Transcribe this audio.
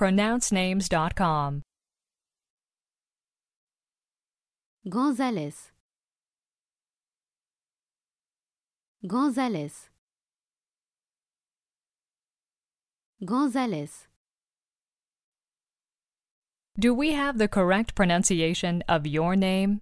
pronouncenames.com. Gonzalez Gonzalez Gonzalez Do we have the correct pronunciation of your name?